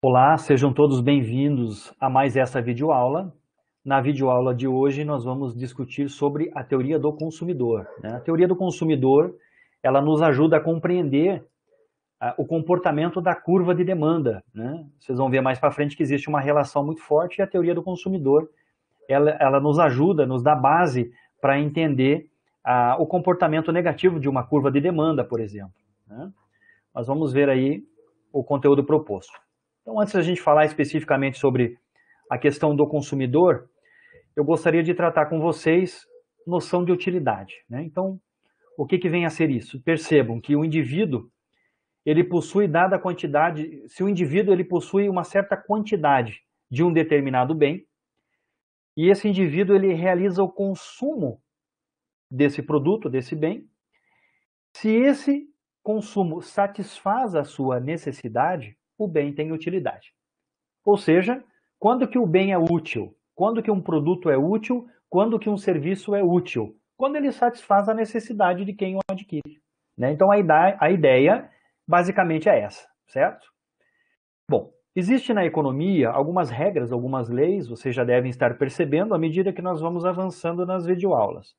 Olá, sejam todos bem-vindos a mais essa videoaula. Na videoaula de hoje nós vamos discutir sobre a teoria do consumidor. Né? A teoria do consumidor ela nos ajuda a compreender uh, o comportamento da curva de demanda. Né? Vocês vão ver mais para frente que existe uma relação muito forte e a teoria do consumidor ela, ela nos ajuda, nos dá base para entender uh, o comportamento negativo de uma curva de demanda, por exemplo. Né? vamos ver aí o conteúdo proposto. Então, antes da gente falar especificamente sobre a questão do consumidor, eu gostaria de tratar com vocês noção de utilidade. Né? Então, o que, que vem a ser isso? Percebam que o indivíduo ele possui dada quantidade, se o indivíduo ele possui uma certa quantidade de um determinado bem, e esse indivíduo ele realiza o consumo desse produto, desse bem, se esse consumo satisfaz a sua necessidade, o bem tem utilidade. Ou seja, quando que o bem é útil? Quando que um produto é útil? Quando que um serviço é útil? Quando ele satisfaz a necessidade de quem o adquire. Né? Então a ideia, a ideia basicamente é essa, certo? Bom, Existe na economia algumas regras, algumas leis, vocês já devem estar percebendo à medida que nós vamos avançando nas videoaulas.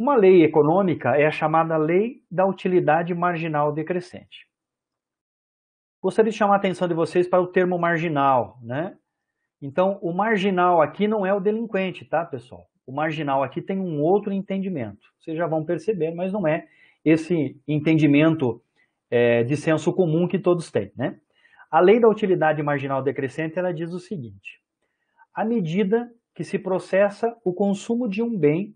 Uma lei econômica é a chamada lei da utilidade marginal decrescente. Gostaria de chamar a atenção de vocês para o termo marginal, né? Então, o marginal aqui não é o delinquente, tá, pessoal? O marginal aqui tem um outro entendimento. Vocês já vão perceber, mas não é esse entendimento é, de senso comum que todos têm, né? A lei da utilidade marginal decrescente, ela diz o seguinte. À medida que se processa o consumo de um bem,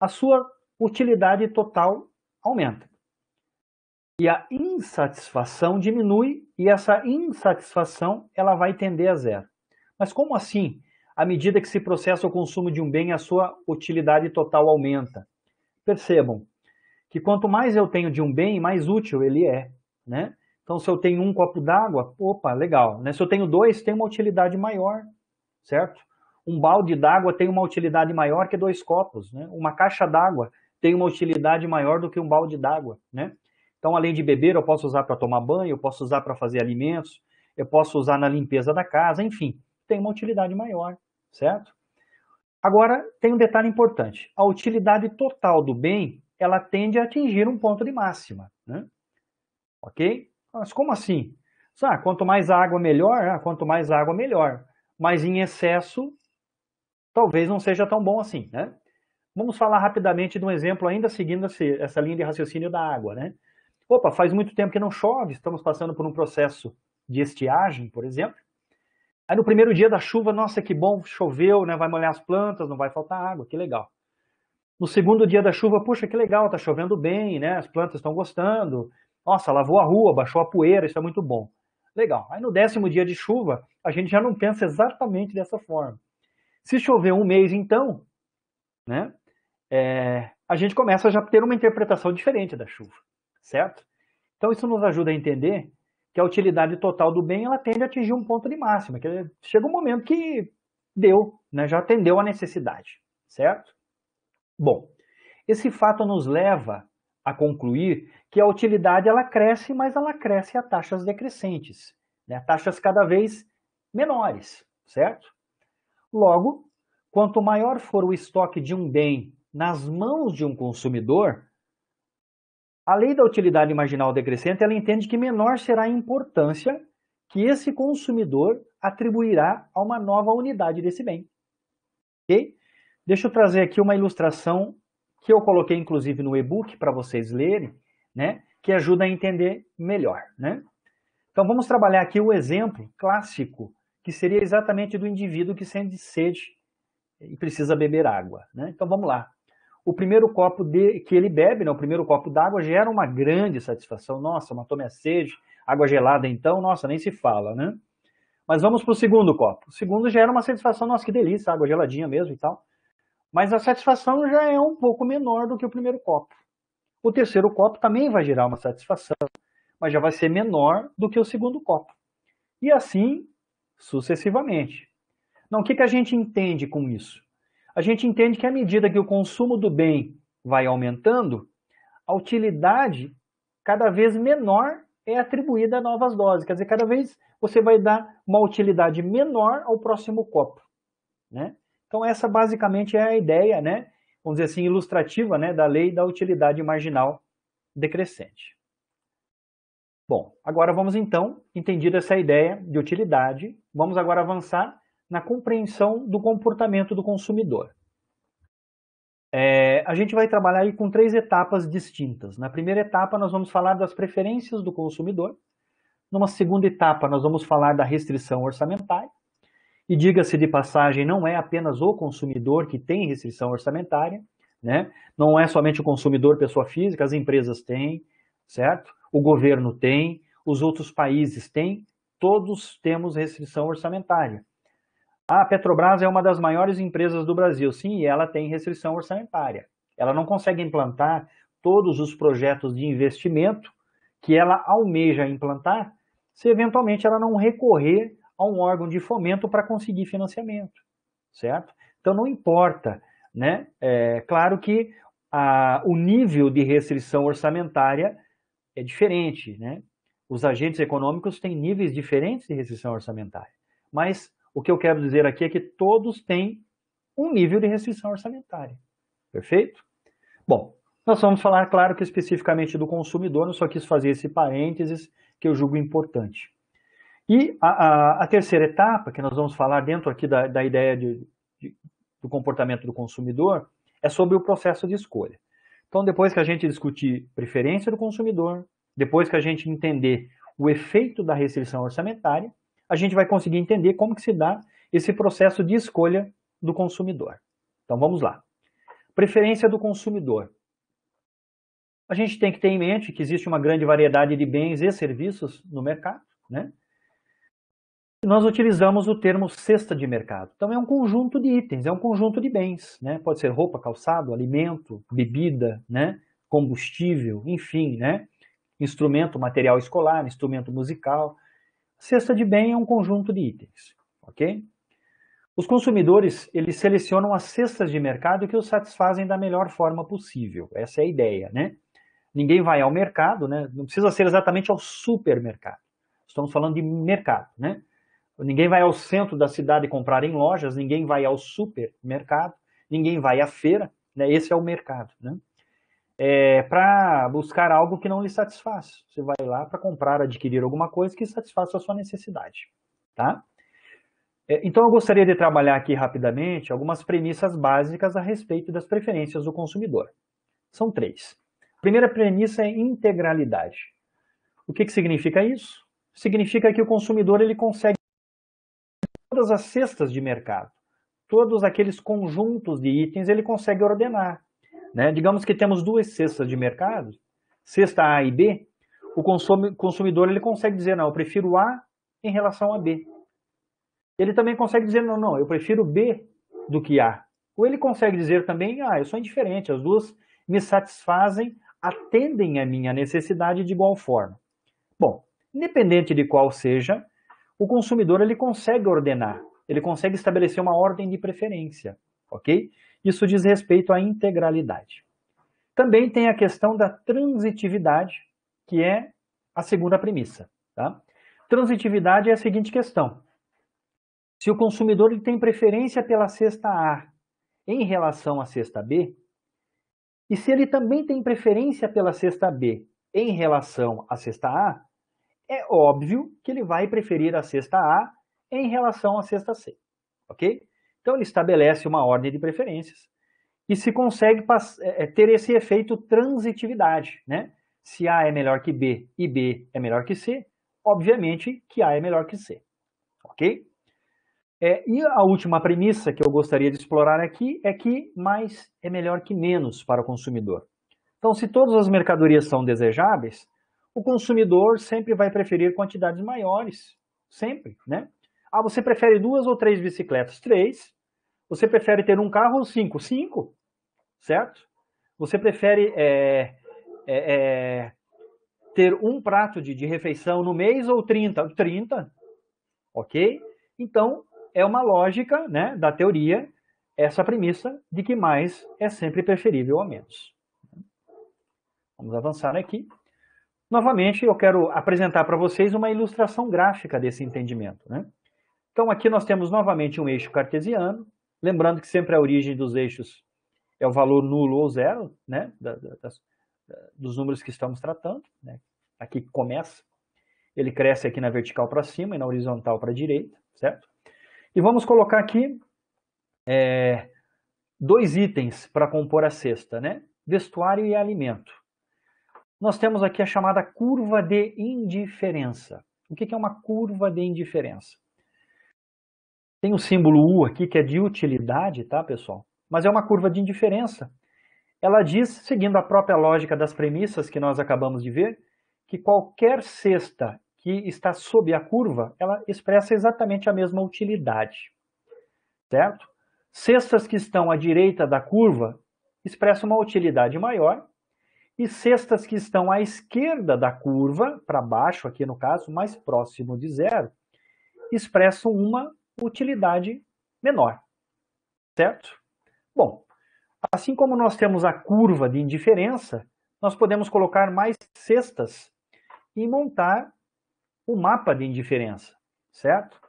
a sua utilidade total aumenta e a insatisfação diminui e essa insatisfação ela vai tender a zero. Mas como assim? À medida que se processa o consumo de um bem, a sua utilidade total aumenta. Percebam que quanto mais eu tenho de um bem, mais útil ele é, né? Então, se eu tenho um copo d'água, opa, legal. Né? Se eu tenho dois, tem uma utilidade maior, certo? Um balde d'água tem uma utilidade maior que dois copos, né? Uma caixa d'água tem uma utilidade maior do que um balde d'água, né? Então, além de beber, eu posso usar para tomar banho, eu posso usar para fazer alimentos, eu posso usar na limpeza da casa, enfim, tem uma utilidade maior, certo? Agora, tem um detalhe importante. A utilidade total do bem, ela tende a atingir um ponto de máxima, né? Ok? Mas como assim? Ah, quanto mais água, melhor. Ah, quanto mais água, melhor. Mas em excesso, talvez não seja tão bom assim, né? Vamos falar rapidamente de um exemplo ainda seguindo essa linha de raciocínio da água, né? Opa, faz muito tempo que não chove, estamos passando por um processo de estiagem, por exemplo. Aí no primeiro dia da chuva, nossa, que bom, choveu, né? Vai molhar as plantas, não vai faltar água, que legal. No segundo dia da chuva, puxa, que legal, está chovendo bem, né? As plantas estão gostando. Nossa, lavou a rua, baixou a poeira, isso é muito bom. Legal. Aí no décimo dia de chuva, a gente já não pensa exatamente dessa forma. Se chover um mês, então, né? É, a gente começa a já ter uma interpretação diferente da chuva certo? Então isso nos ajuda a entender que a utilidade total do bem ela tende a atingir um ponto de máxima, que chega um momento que deu, né? já atendeu a necessidade, certo? Bom, esse fato nos leva a concluir que a utilidade ela cresce, mas ela cresce a taxas decrescentes, né? taxas cada vez menores, certo? Logo, quanto maior for o estoque de um bem nas mãos de um consumidor, a lei da utilidade marginal decrescente ela entende que menor será a importância que esse consumidor atribuirá a uma nova unidade desse bem. Ok? Deixa eu trazer aqui uma ilustração que eu coloquei inclusive no e-book para vocês lerem, né? Que ajuda a entender melhor, né? Então vamos trabalhar aqui o exemplo clássico que seria exatamente do indivíduo que sente sede e precisa beber água, né? Então vamos lá. O primeiro copo de, que ele bebe, né, o primeiro copo d'água, gera uma grande satisfação. Nossa, matou minha sede. Água gelada, então, nossa, nem se fala, né? Mas vamos para o segundo copo. O segundo gera uma satisfação, nossa, que delícia, água geladinha mesmo e tal. Mas a satisfação já é um pouco menor do que o primeiro copo. O terceiro copo também vai gerar uma satisfação, mas já vai ser menor do que o segundo copo. E assim sucessivamente. Então, o que, que a gente entende com isso? a gente entende que à medida que o consumo do bem vai aumentando, a utilidade cada vez menor é atribuída a novas doses. Quer dizer, cada vez você vai dar uma utilidade menor ao próximo copo. Né? Então, essa basicamente é a ideia, né? vamos dizer assim, ilustrativa né? da lei da utilidade marginal decrescente. Bom, agora vamos então, entendida essa ideia de utilidade, vamos agora avançar na compreensão do comportamento do consumidor. É, a gente vai trabalhar aí com três etapas distintas. Na primeira etapa, nós vamos falar das preferências do consumidor. Numa segunda etapa, nós vamos falar da restrição orçamentária. E diga-se de passagem, não é apenas o consumidor que tem restrição orçamentária, né? Não é somente o consumidor, pessoa física, as empresas têm, certo? O governo tem, os outros países têm, todos temos restrição orçamentária. Ah, a Petrobras é uma das maiores empresas do Brasil. Sim, e ela tem restrição orçamentária. Ela não consegue implantar todos os projetos de investimento que ela almeja implantar, se eventualmente ela não recorrer a um órgão de fomento para conseguir financiamento, certo? Então não importa, né? É claro que a, o nível de restrição orçamentária é diferente, né? Os agentes econômicos têm níveis diferentes de restrição orçamentária, mas o que eu quero dizer aqui é que todos têm um nível de restrição orçamentária. Perfeito? Bom, nós vamos falar, claro, que especificamente do consumidor, eu só quis fazer esse parênteses que eu julgo importante. E a, a, a terceira etapa, que nós vamos falar dentro aqui da, da ideia de, de, do comportamento do consumidor, é sobre o processo de escolha. Então, depois que a gente discutir preferência do consumidor, depois que a gente entender o efeito da restrição orçamentária, a gente vai conseguir entender como que se dá esse processo de escolha do consumidor. Então vamos lá. Preferência do consumidor. A gente tem que ter em mente que existe uma grande variedade de bens e serviços no mercado, né? Nós utilizamos o termo cesta de mercado. Então é um conjunto de itens, é um conjunto de bens, né? Pode ser roupa, calçado, alimento, bebida, né? Combustível, enfim, né? Instrumento, material escolar, instrumento musical, Cesta de bem é um conjunto de itens, ok? Os consumidores, eles selecionam as cestas de mercado que os satisfazem da melhor forma possível. Essa é a ideia, né? Ninguém vai ao mercado, né? Não precisa ser exatamente ao supermercado. Estamos falando de mercado, né? Ninguém vai ao centro da cidade comprar em lojas, ninguém vai ao supermercado, ninguém vai à feira, né? Esse é o mercado, né? é, para buscar algo que não lhe satisfaz. Você vai lá para comprar, adquirir alguma coisa que satisfaça a sua necessidade, tá? É, então, eu gostaria de trabalhar aqui rapidamente algumas premissas básicas a respeito das preferências do consumidor. São três. A primeira premissa é integralidade. O que, que significa isso? Significa que o consumidor ele consegue todas as cestas de mercado, todos aqueles conjuntos de itens ele consegue ordenar. Né? Digamos que temos duas cestas de mercado, cesta A e B, o consumidor ele consegue dizer, não, eu prefiro A em relação a B. Ele também consegue dizer, não, não, eu prefiro B do que A. Ou ele consegue dizer também, ah, eu sou indiferente, as duas me satisfazem, atendem à minha necessidade de igual forma. Bom, independente de qual seja, o consumidor ele consegue ordenar, ele consegue estabelecer uma ordem de preferência, ok? Isso diz respeito à integralidade. Também tem a questão da transitividade, que é a segunda premissa. Tá? Transitividade é a seguinte questão. Se o consumidor tem preferência pela cesta A em relação à cesta B, e se ele também tem preferência pela cesta B em relação à cesta A, é óbvio que ele vai preferir a cesta A em relação à cesta C, ok? Então, ele estabelece uma ordem de preferências e se consegue é, é, ter esse efeito transitividade, né? Se A é melhor que B e B é melhor que C, obviamente que A é melhor que C, ok? É, e a última premissa que eu gostaria de explorar aqui é que mais é melhor que menos para o consumidor. Então, se todas as mercadorias são desejáveis, o consumidor sempre vai preferir quantidades maiores, sempre, né? Ah, você prefere duas ou três bicicletas? Três. Você prefere ter um carro ou cinco? Cinco. Certo? Você prefere é, é, é, ter um prato de, de refeição no mês ou 30? 30. Ok? Então, é uma lógica né, da teoria essa premissa de que mais é sempre preferível a menos. Vamos avançar aqui. Novamente, eu quero apresentar para vocês uma ilustração gráfica desse entendimento. Né? Então aqui nós temos novamente um eixo cartesiano, lembrando que sempre a origem dos eixos é o valor nulo ou zero, né, da, da, das, da, dos números que estamos tratando, né? aqui começa, ele cresce aqui na vertical para cima e na horizontal para a direita, certo? E vamos colocar aqui é, dois itens para compor a cesta, né? Vestuário e alimento. Nós temos aqui a chamada curva de indiferença. O que é uma curva de indiferença? Tem o símbolo U aqui, que é de utilidade, tá, pessoal? Mas é uma curva de indiferença. Ela diz, seguindo a própria lógica das premissas que nós acabamos de ver, que qualquer cesta que está sob a curva, ela expressa exatamente a mesma utilidade, certo? Cestas que estão à direita da curva expressam uma utilidade maior e cestas que estão à esquerda da curva, para baixo aqui no caso, mais próximo de zero, expressam uma utilidade menor, certo? Bom, assim como nós temos a curva de indiferença, nós podemos colocar mais cestas e montar o mapa de indiferença, certo?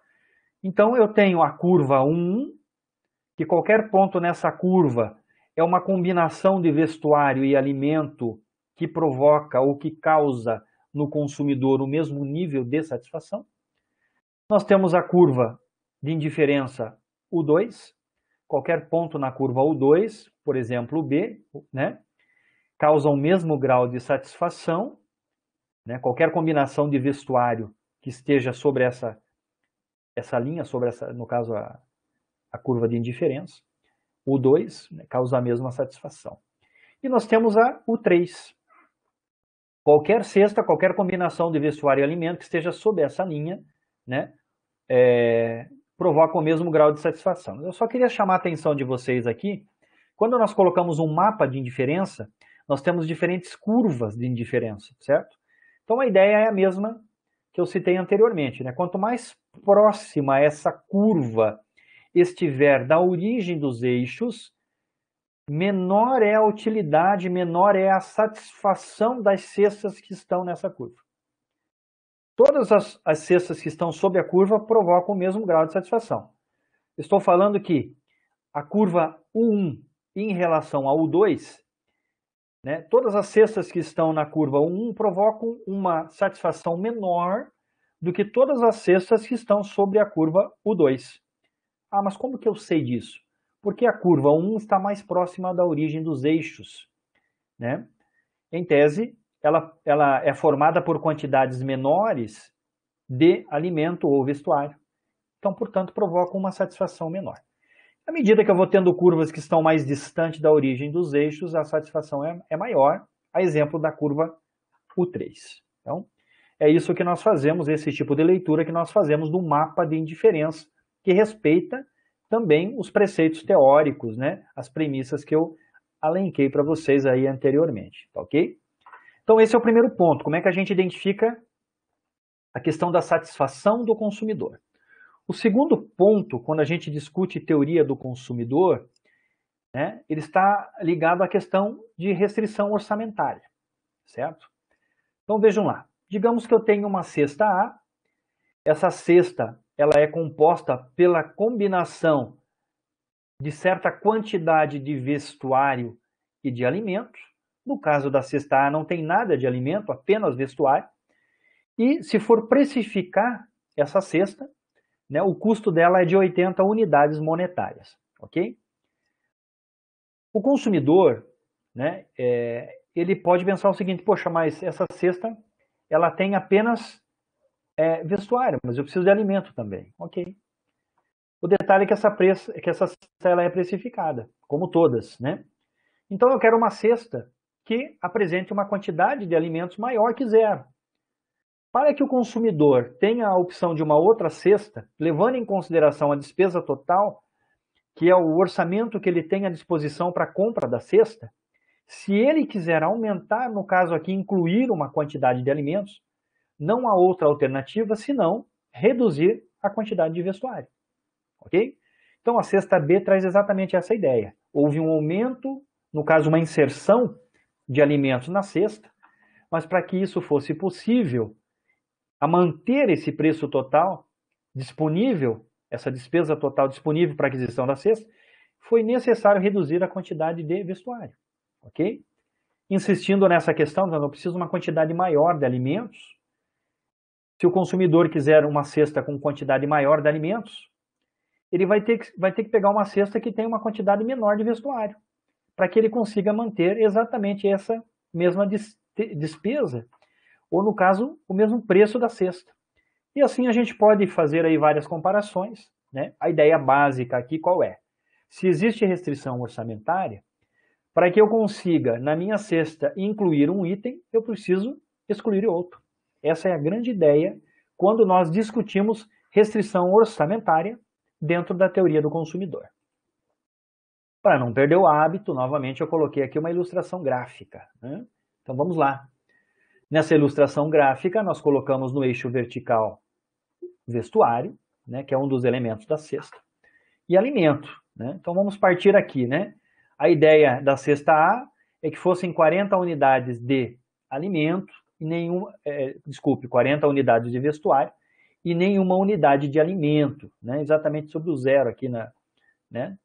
Então eu tenho a curva 1, que qualquer ponto nessa curva é uma combinação de vestuário e alimento que provoca ou que causa no consumidor o mesmo nível de satisfação. Nós temos a curva de indiferença U2, qualquer ponto na curva U2, por exemplo, o B, né, causa o mesmo grau de satisfação, né, qualquer combinação de vestuário que esteja sobre essa, essa linha, sobre essa, no caso, a, a curva de indiferença, U2 né, causa a mesma satisfação. E nós temos a U3. Qualquer cesta, qualquer combinação de vestuário e alimento que esteja sob essa linha, né, é, provoca o mesmo grau de satisfação. Eu só queria chamar a atenção de vocês aqui, quando nós colocamos um mapa de indiferença, nós temos diferentes curvas de indiferença, certo? Então a ideia é a mesma que eu citei anteriormente, né? Quanto mais próxima essa curva estiver da origem dos eixos, menor é a utilidade, menor é a satisfação das cestas que estão nessa curva. Todas as, as cestas que estão sob a curva provocam o mesmo grau de satisfação. Estou falando que a curva U1 em relação ao U2, né, todas as cestas que estão na curva U1 provocam uma satisfação menor do que todas as cestas que estão sobre a curva U2. Ah, mas como que eu sei disso? Porque a curva 1 está mais próxima da origem dos eixos. Né? Em tese, ela, ela é formada por quantidades menores de alimento ou vestuário. Então, portanto, provoca uma satisfação menor. À medida que eu vou tendo curvas que estão mais distantes da origem dos eixos, a satisfação é, é maior, a exemplo da curva U3. Então, é isso que nós fazemos, esse tipo de leitura que nós fazemos do mapa de indiferença, que respeita também os preceitos teóricos, né? as premissas que eu alenquei para vocês aí anteriormente, tá ok? Então, esse é o primeiro ponto. Como é que a gente identifica a questão da satisfação do consumidor? O segundo ponto, quando a gente discute teoria do consumidor, né, ele está ligado à questão de restrição orçamentária, certo? Então vejam lá. Digamos que eu tenho uma cesta A. Essa cesta ela é composta pela combinação de certa quantidade de vestuário e de alimentos. No caso da cesta A, não tem nada de alimento, apenas vestuário. E se for precificar essa cesta, né, o custo dela é de 80 unidades monetárias, ok? O consumidor, né, é, ele pode pensar o seguinte, poxa, mas essa cesta, ela tem apenas é, vestuário, mas eu preciso de alimento também, ok? O detalhe é que essa, preço, é que essa cesta ela é precificada, como todas, né? Então eu quero uma cesta que apresente uma quantidade de alimentos maior que zero. Para que o consumidor tenha a opção de uma outra cesta, levando em consideração a despesa total, que é o orçamento que ele tem à disposição para a compra da cesta, se ele quiser aumentar, no caso aqui, incluir uma quantidade de alimentos, não há outra alternativa senão reduzir a quantidade de vestuário. Ok? Então a cesta B traz exatamente essa ideia. Houve um aumento, no caso, uma inserção de alimentos na cesta, mas para que isso fosse possível, a manter esse preço total disponível, essa despesa total disponível para aquisição da cesta, foi necessário reduzir a quantidade de vestuário, ok? Insistindo nessa questão, eu preciso de uma quantidade maior de alimentos. Se o consumidor quiser uma cesta com quantidade maior de alimentos, ele vai ter que, vai ter que pegar uma cesta que tem uma quantidade menor de vestuário para que ele consiga manter exatamente essa mesma despesa, ou no caso, o mesmo preço da cesta. E assim a gente pode fazer aí várias comparações, né? A ideia básica aqui qual é? Se existe restrição orçamentária, para que eu consiga na minha cesta incluir um item, eu preciso excluir outro. Essa é a grande ideia quando nós discutimos restrição orçamentária dentro da teoria do consumidor. Para não perder o hábito, novamente eu coloquei aqui uma ilustração gráfica. Né? Então vamos lá. Nessa ilustração gráfica, nós colocamos no eixo vertical vestuário, né, que é um dos elementos da cesta, e alimento. Né? Então vamos partir aqui. Né? A ideia da cesta A é que fossem 40 unidades de alimento, e nenhum, é, desculpe, 40 unidades de vestuário e nenhuma unidade de alimento, né? exatamente sobre o zero aqui na, né?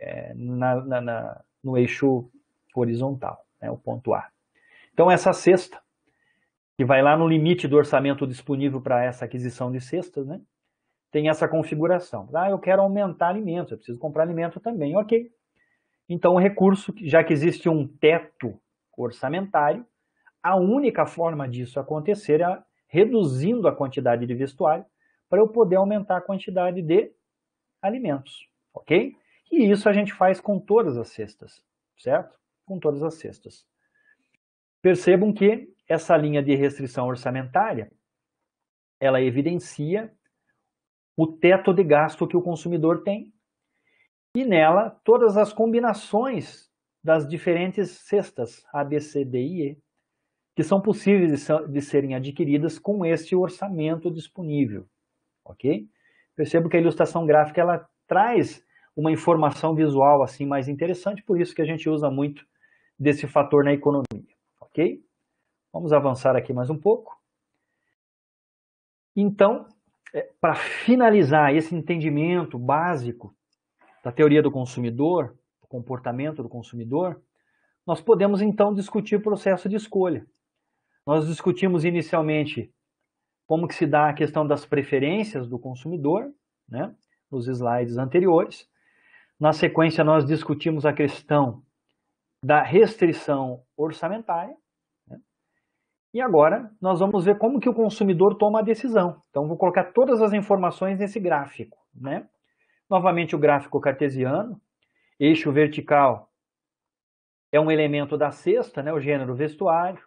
é, na, na, na, no eixo horizontal, né, o ponto A. Então, essa cesta, que vai lá no limite do orçamento disponível para essa aquisição de cestas, né, tem essa configuração. Ah, eu quero aumentar alimentos, eu preciso comprar alimento também. Ok. Então, o recurso, já que existe um teto orçamentário, a única forma disso acontecer é reduzindo a quantidade de vestuário para eu poder aumentar a quantidade de alimentos. Ok? E isso a gente faz com todas as cestas, certo? Com todas as cestas. Percebam que essa linha de restrição orçamentária, ela evidencia o teto de gasto que o consumidor tem e nela todas as combinações das diferentes cestas A, B, C, D e E que são possíveis de, serem adquiridas com este orçamento disponível, ok? Percebo que a ilustração gráfica ela traz uma informação visual assim mais interessante, por isso que a gente usa muito desse fator na economia, ok? Vamos avançar aqui mais um pouco. Então, é, para finalizar esse entendimento básico da teoria do consumidor, do comportamento do consumidor, nós podemos então discutir o processo de escolha. Nós discutimos inicialmente como que se dá a questão das preferências do consumidor, né, nos slides anteriores. Na sequência, nós discutimos a questão da restrição orçamentária. Né? E agora nós vamos ver como que o consumidor toma a decisão. Então, vou colocar todas as informações nesse gráfico. Né? Novamente, o gráfico cartesiano, eixo vertical é um elemento da cesta, né? o gênero vestuário.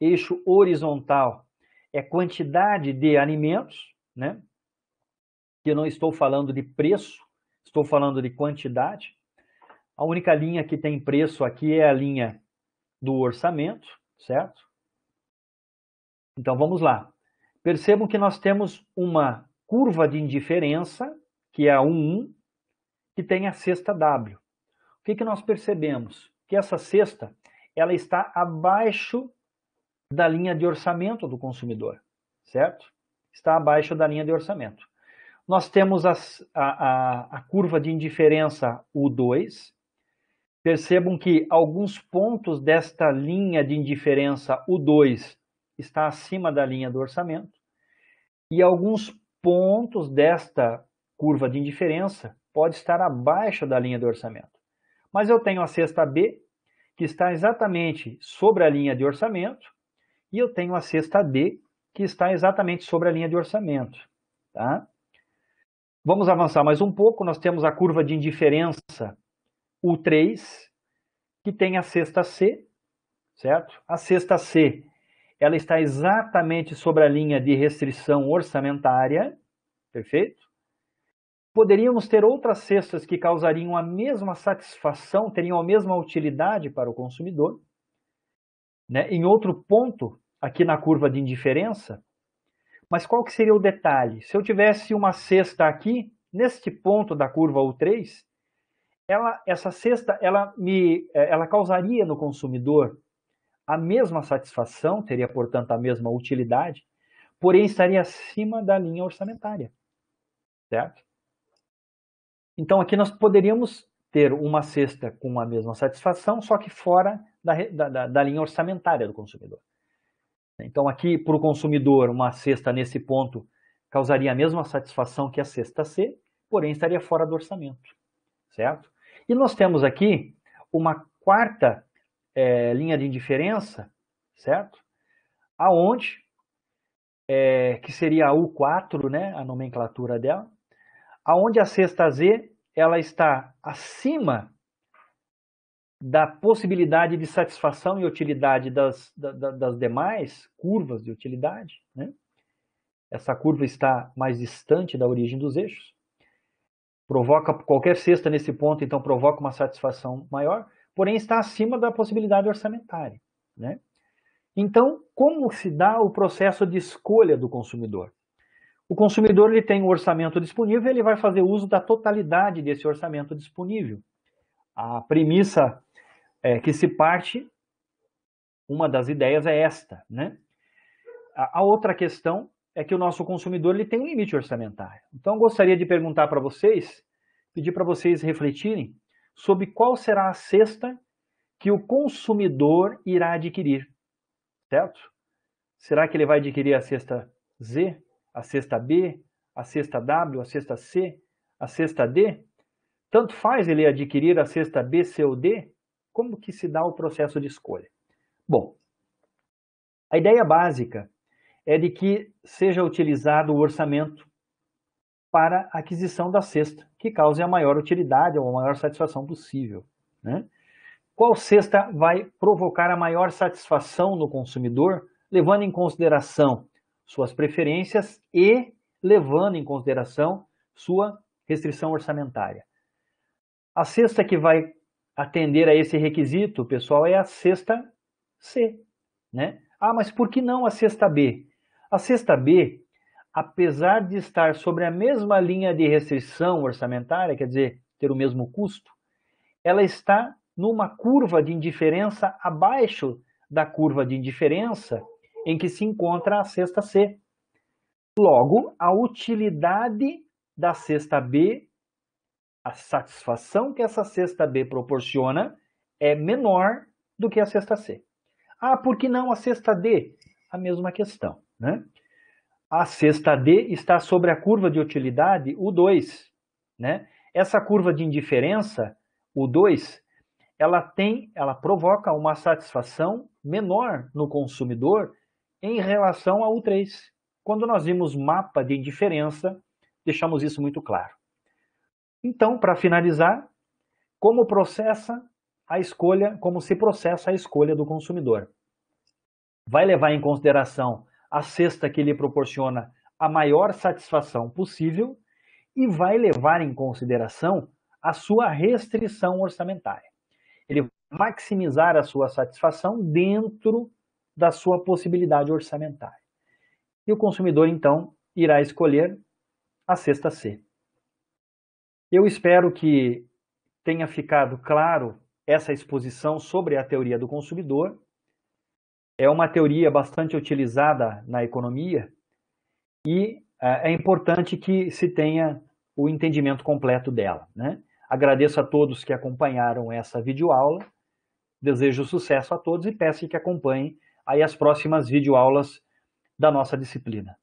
Eixo horizontal é quantidade de alimentos, né? que eu não estou falando de preço, estou falando de quantidade. A única linha que tem preço aqui é a linha do orçamento, certo? Então vamos lá. Percebam que nós temos uma curva de indiferença, que é a 1,1, que tem a cesta W. O que, que nós percebemos? Que essa cesta ela está abaixo da linha de orçamento do consumidor, certo? Está abaixo da linha de orçamento nós temos a, a, a curva de indiferença U2. Percebam que alguns pontos desta linha de indiferença U2 está acima da linha do orçamento e alguns pontos desta curva de indiferença pode estar abaixo da linha do orçamento. Mas eu tenho a cesta B, que está exatamente sobre a linha de orçamento, e eu tenho a cesta D, que está exatamente sobre a linha de orçamento. Tá? Vamos avançar mais um pouco, nós temos a curva de indiferença U3, que tem a sexta C, certo? A sexta C, ela está exatamente sobre a linha de restrição orçamentária, perfeito? Poderíamos ter outras cestas que causariam a mesma satisfação, teriam a mesma utilidade para o consumidor. Né? Em outro ponto, aqui na curva de indiferença, mas qual que seria o detalhe? Se eu tivesse uma cesta aqui, neste ponto da curva U3, ela, essa cesta ela me, é, ela causaria no consumidor a mesma satisfação, teria, portanto, a mesma utilidade, porém estaria acima da linha orçamentária. Certo? Então aqui nós poderíamos ter uma cesta com a mesma satisfação, só que fora da, da, da linha orçamentária do consumidor. Então, aqui para o consumidor, uma cesta nesse ponto causaria a mesma satisfação que a cesta C, porém estaria fora do orçamento, certo? E nós temos aqui uma quarta é, linha de indiferença, certo? Aonde, é, que seria a U4, né, a nomenclatura dela, aonde a cesta Z ela está acima da possibilidade de satisfação e utilidade das, da, das demais curvas de utilidade. Né? Essa curva está mais distante da origem dos eixos. Provoca qualquer cesta nesse ponto, então provoca uma satisfação maior, porém está acima da possibilidade orçamentária. Né? Então, como se dá o processo de escolha do consumidor? O consumidor ele tem um orçamento disponível, ele vai fazer uso da totalidade desse orçamento disponível. A premissa é, que se parte, uma das ideias é esta, né? A, a outra questão é que o nosso consumidor ele tem um limite orçamentário. Então, eu gostaria de perguntar para vocês, pedir para vocês refletirem sobre qual será a cesta que o consumidor irá adquirir, certo? Será que ele vai adquirir a cesta Z, a cesta B, a cesta W, a cesta C, a cesta D? Tanto faz ele adquirir a cesta B, C ou D, como que se dá o processo de escolha? Bom, a ideia básica é de que seja utilizado o orçamento para a aquisição da cesta, que cause a maior utilidade ou a maior satisfação possível. Né? Qual cesta vai provocar a maior satisfação no consumidor, levando em consideração suas preferências e levando em consideração sua restrição orçamentária? A cesta que vai atender a esse requisito, pessoal, é a sexta C, né? Ah, mas por que não a sexta B? A sexta B, apesar de estar sobre a mesma linha de restrição orçamentária, quer dizer, ter o mesmo custo, ela está numa curva de indiferença abaixo da curva de indiferença em que se encontra a sexta C. Logo, a utilidade da sexta B a satisfação que essa cesta B proporciona é menor do que a cesta C. Ah, por que não a cesta D? A mesma questão. Né? A cesta D está sobre a curva de utilidade, o 2. Né? Essa curva de indiferença, o 2, ela tem, ela provoca uma satisfação menor no consumidor em relação ao 3. Quando nós vimos mapa de indiferença, deixamos isso muito claro. Então, para finalizar, como processa a escolha, como se processa a escolha do consumidor? Vai levar em consideração a cesta que lhe proporciona a maior satisfação possível e vai levar em consideração a sua restrição orçamentária. Ele vai maximizar a sua satisfação dentro da sua possibilidade orçamentária. E o consumidor, então, irá escolher a cesta C. Eu espero que tenha ficado claro essa exposição sobre a teoria do consumidor. É uma teoria bastante utilizada na economia e é, é importante que se tenha o entendimento completo dela. Né? Agradeço a todos que acompanharam essa videoaula, desejo sucesso a todos e peço que acompanhem aí as próximas videoaulas da nossa disciplina.